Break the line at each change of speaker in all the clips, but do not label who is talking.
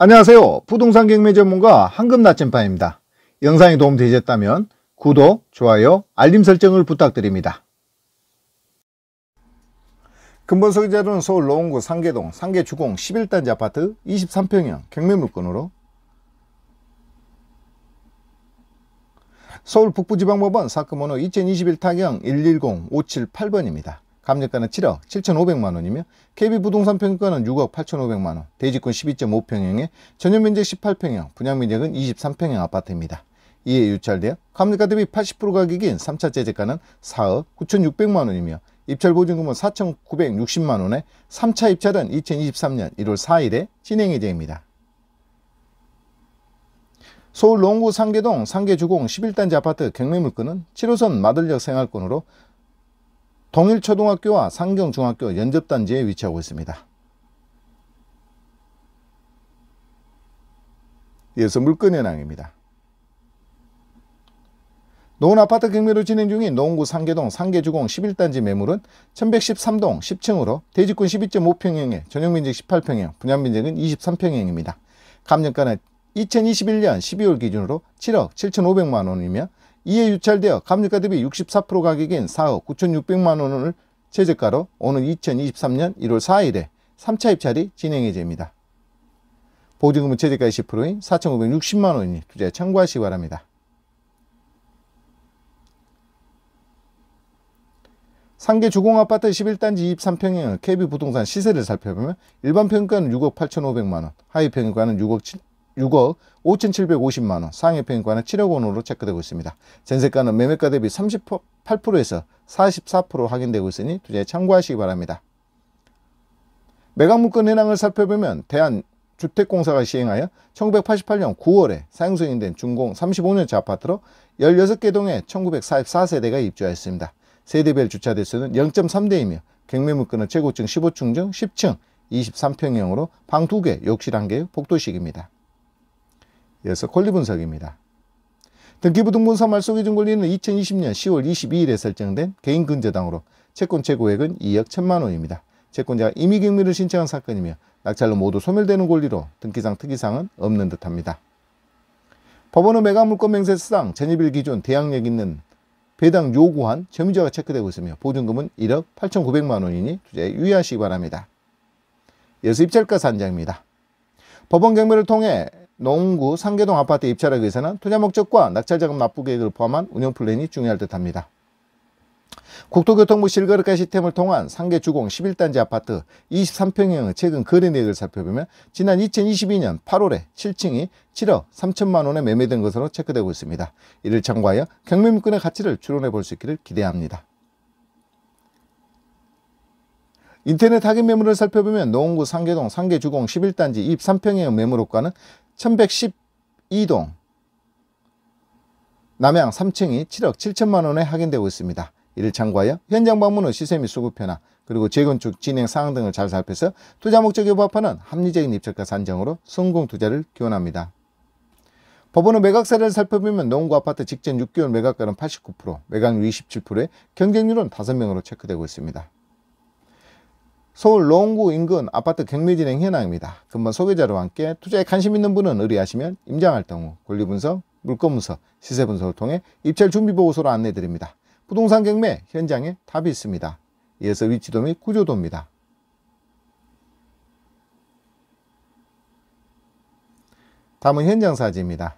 안녕하세요. 부동산 경매 전문가 황금 나침반입니다. 영상이 도움되셨다면 구독, 좋아요, 알림 설정을 부탁드립니다. 근본 소유자는 료 서울 노원구 상계동 상계주공 11단지 아파트 23평형 경매 물건으로 서울 북부지방법원 사건번호 2021타경 110-578번입니다. 감정가는 7억 7,500만 원이며 KB 부동산 평가는 6억 8,500만 원, 대지권 12.5평형에 전용 면적 18평형, 분양 면적은 23평형 아파트입니다. 이에 유찰되어 감정가 대비 80% 가격인 3차 제재가는 4억 9,600만 원이며 입찰 보증금은 4,960만 원에 3차 입찰은 2023년 1월 4일에 진행 예정입니다. 서울 농구 상계동 상계주공 11단지 아파트 경매물건은 7호선 마들역 생활권으로 동일초등학교와 상경중학교 연접단지에 위치하고 있습니다. 이어서 물건현황입니다. 노원아파트 경매로 진행 중인 노원구 상계동 상계주공 11단지 매물은 1113동 10층으로 대지권 12.5평형에 전용면적 18평형, 분양면적은 23평형입니다. 감정가는 2021년 12월 기준으로 7억 7,500만원이며 이에 유찰되어 감유가 대비 64% 가격인 4억 9,600만 원을 최저가로 오는 2023년 1월 4일에 3차 입찰이 진행이 됩니다. 보증금은 최저가의 10%인 4,560만 원이 투자에 참고하시기 바랍니다. 상계 주공아파트 11단지 23평형 KB 부동산 시세를 살펴보면 일반 평가는 6억 8,500만원, 하위 평가는 6억 7, 6억 5,750만원, 상해평가는 균 7억 원으로 체크되고 있습니다. 전세가는 매매가 대비 38%에서 44% 확인되고 있으니 투자에 참고하시기 바랍니다. 매각물권 현황을 살펴보면 대한 주택공사가 시행하여 1988년 9월에 사용 승인된 준공 35년차 아파트로 16개 동에 1944세대가 입주하였습니다. 세대별 주차 대수는 0.3대이며 경매물건은 최고층 15층 중 10층 23평형으로 방 2개, 욕실 1개, 복도식입니다. 여기서 권리분석입니다. 등기부등본사 말소기준 권리는 2020년 10월 22일에 설정된 개인근저당으로 채권 최고액은 2억 1천만 원입니다. 채권자가 임의경매를 신청한 사건이며 낙찰로 모두 소멸되는 권리로 등기상 특이사항은 없는 듯합니다. 법원은 매각물권 명세서상 전입일 기준 대항력 있는 배당 요구한 점유자가 체크되고 있으며 보증금은 1억 8,900만 원이니 투자에 유의하시기 바랍니다. 여수 입찰가 산장입니다. 법원 경매를 통해 농구 상계동 아파트 입찰에 의해서는 투자 목적과 낙찰자금 납부 계획을 포함한 운영 플랜이 중요할 듯합니다. 국토교통부 실거래가 시스템을 통한 상계 주공 11단지 아파트 23평형의 최근 거래 내역을 살펴보면 지난 2022년 8월에 7층이 7억 3천만 원에 매매된 것으로 체크되고 있습니다. 이를 참고하여 경매물건의 가치를 추론해 볼 수 있기를 기대합니다. 인터넷 타겟 매물을 살펴보면 노원구 상계동 상계주공 11단지 23평형 매물호가는 1112동 남양 3층이 7억 7천만 원에 확인되고 있습니다. 이를 참고하여 현장 방문 후 시세 및 수급 변화 그리고 재건축 진행 사항 등을 잘 살펴서 투자 목적에 부합하는 합리적인 입찰가 산정으로 성공 투자를 기원합니다. 법원은 매각사를 살펴보면 농구 아파트 직전 6개월 매각가는 89%, 매각률 27%에 경쟁률은 5명으로 체크되고 있습니다. 서울 노원구 인근 아파트 경매진행 현황입니다. 금번 소개자료 함께 투자에 관심 있는 분은 의뢰하시면 임장활동 후 권리분석, 물건분석, 시세분석을 통해 입찰 준비보고서로 안내드립니다. 부동산 경매 현장에 답이 있습니다. 이어서 위치도 및 구조도입니다. 다음은 현장 사진입니다.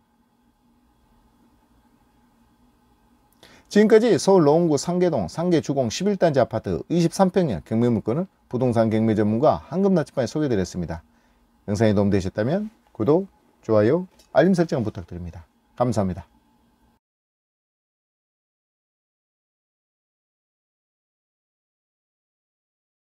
지금까지 서울 노원구 상계동 상계주공 11단지 아파트 23평형 경매 물건을 부동산 경매 전문가 한금나치반에 소개드렸습니다. 영상이 도움되셨다면 구독, 좋아요, 알림 설정 부탁드립니다. 감사합니다.